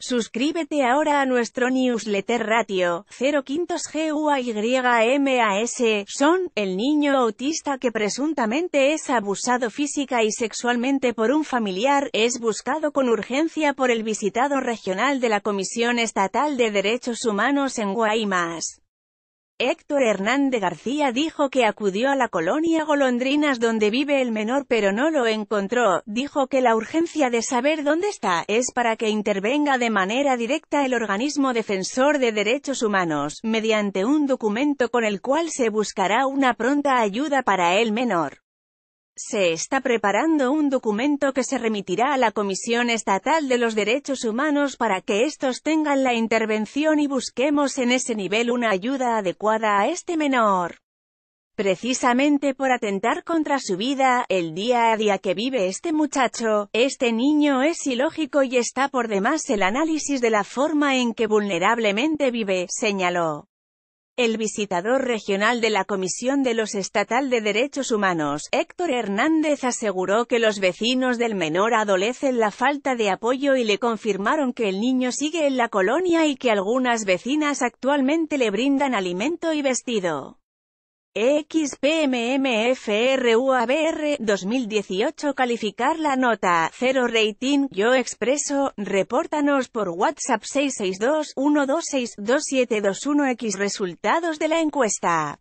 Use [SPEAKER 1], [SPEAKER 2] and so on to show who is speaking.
[SPEAKER 1] Suscríbete ahora a nuestro newsletter ratio, 05 GUAYMAS, son, el niño autista que presuntamente es abusado física y sexualmente por un familiar, es buscado con urgencia por el visitado regional de la Comisión Estatal de Derechos Humanos en Guaymas. Héctor Hernández García dijo que acudió a la colonia Golondrinas donde vive el menor pero no lo encontró, dijo que la urgencia de saber dónde está, es para que intervenga de manera directa el organismo defensor de derechos humanos, mediante un documento con el cual se buscará una pronta ayuda para el menor se está preparando un documento que se remitirá a la Comisión Estatal de los Derechos Humanos para que estos tengan la intervención y busquemos en ese nivel una ayuda adecuada a este menor. Precisamente por atentar contra su vida, el día a día que vive este muchacho, este niño es ilógico y está por demás el análisis de la forma en que vulnerablemente vive, señaló. El visitador regional de la Comisión de los Estatal de Derechos Humanos, Héctor Hernández aseguró que los vecinos del menor adolecen la falta de apoyo y le confirmaron que el niño sigue en la colonia y que algunas vecinas actualmente le brindan alimento y vestido. XPMMFRUABR 2018 Calificar la nota, 0 rating, yo expreso, repórtanos por WhatsApp 662-126-2721X Resultados de la encuesta